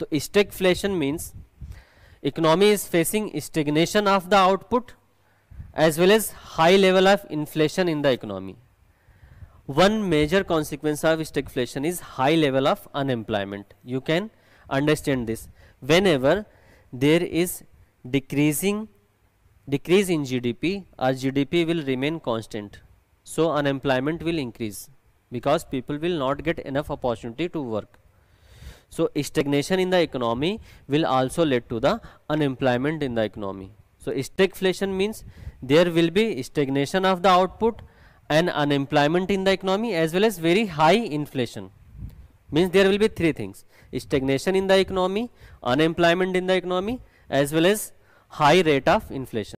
So, stagflation means economy is facing stagnation of the output as well as high level of inflation in the economy. One major consequence of stagflation is high level of unemployment. You can understand this. Whenever there is decreasing decrease in GDP, our GDP will remain constant. So unemployment will increase because people will not get enough opportunity to work. So stagnation in the economy will also lead to the unemployment in the economy. So stagflation means there will be stagnation of the output and unemployment in the economy as well as very high inflation. Means there will be three things stagnation in the economy, unemployment in the economy as well as high rate of inflation.